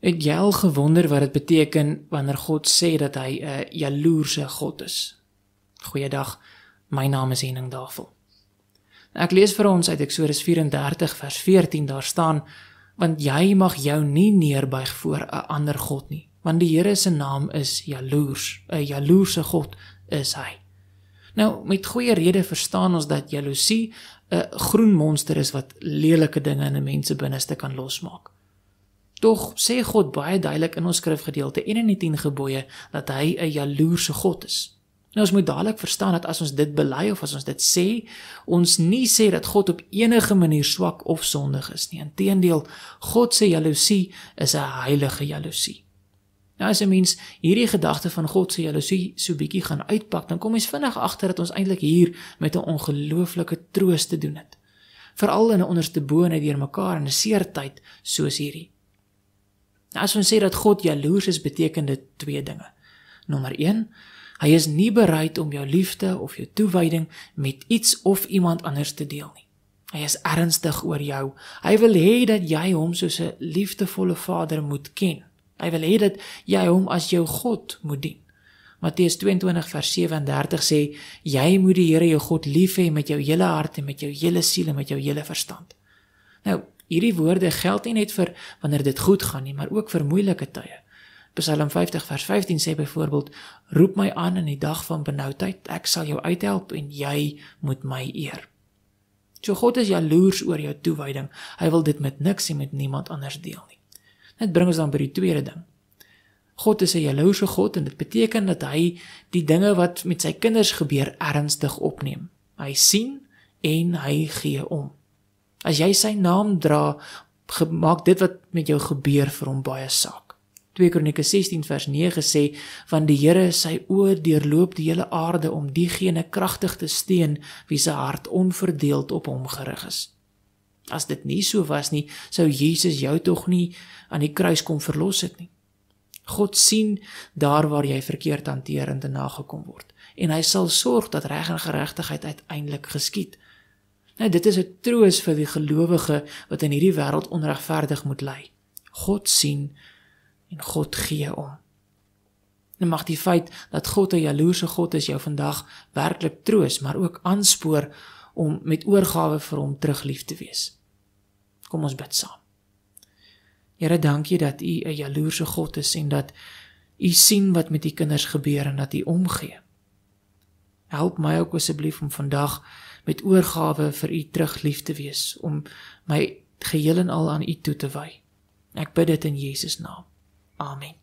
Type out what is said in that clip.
Het jy al gewonder wat dit beteken wanneer God sê dat hy 'n jaloerse God is? Goeiedag. My naam is Henning Davel. Ek lees vir ons uit Eksodus 34 vers 14 daar staan: "Want jy mag jou nie neerbuig voor 'n ander god nie, want die Here se naam is jaloers. 'n Jaloerse God is hy." Nou, met goeie rede verstaan ons dat jaloesie 'n groen monster is wat lelike dinge in 'n mens se binneste kan losmaak. Tog sê God baie duidelik in ons skrifgedeelte en in die 10 gebooie dat hy 'n jaloerse God is. Nou ons moet dadelik verstaan dat as ons dit bely of as ons dit sê, ons nie sê dat God op enige manier swak of sondig is nie. Inteendeel, God se jaloesie is 'n heilige jaloesie. Nou as 'n mens hierdie gedagte van God se jaloesie so bietjie gaan uitpak, dan kom jy vinnig agter dat ons eintlik hier met 'n ongelooflike troos te doen het. Veral in 'n onderste boonheid deur mekaar in 'n seer tyd soos hierdie. Nou as ons sê dat God jaloers is, beteken dit twee dinge. Nommer 1, hy is nie bereid om jou liefde of jou toewyding met iets of iemand anders te deel nie. Hy is ernstig oor jou. Hy wil hê dat jy hom soos 'n liefdevolle vader moet ken. Hy wil hê dat jy hom as jou God moet dien. Matteus 22:37 sê jy moet die Here jou God lief hê met jou hele hart en met jou hele siel en met jou hele verstand. Nou, Hierdie woorde geld nie net vir wanneer dit goed gaan nie, maar ook vir moeilike tye. Psalm 50 vers 15 sê byvoorbeeld: "Roep my aan in die dag van benoudheid, ek sal jou uithelp en jy moet my eer." So God is jaloers oor jou toewyding. Hy wil dit met niks en met niemand anders deel nie. Dit bring ons dan by die tweede ding. God is 'n jaloerse God en dit beteken dat hy die dinge wat met sy kinders gebeur ernstig opneem. Hy sien en hy gee om. As jy sy naam dra, maak dit wat met jou gebeur vir hom baie saak. 2 Kronieke 16 vers 9 sê: "Want die Here is sy oor deurloop die hele aarde om diegene kragtig te steun wie se hart onverdeeld op hom gerig is." As dit nie so was nie, sou Jesus jou tog nie aan die kruis kom verlos het nie. God sien daar waar jy verkeerd hanteer en te nagekom word en hy sal sorg dat reg en geregtigheid uiteindelik geskied. Nou dit is 'n troos vir die gelowige wat in hierdie wêreld onregverdig moet ly. God sien en God gee om. En mag die feit dat God 'n jaloerse God is jou vandag werklik troos, maar ook aanspoor om met oorgawe vir hom teruglief te wees. Kom ons bid saam. Here, dankie dat U 'n jaloerse God is en dat U sien wat met U kinders gebeur en dat U omgee. Help my ook asseblief om vandag met oorgawe vir u terug lief te wees, om my geheel en al aan u toe te wy. Ek bid dit in Jesus naam. Amen.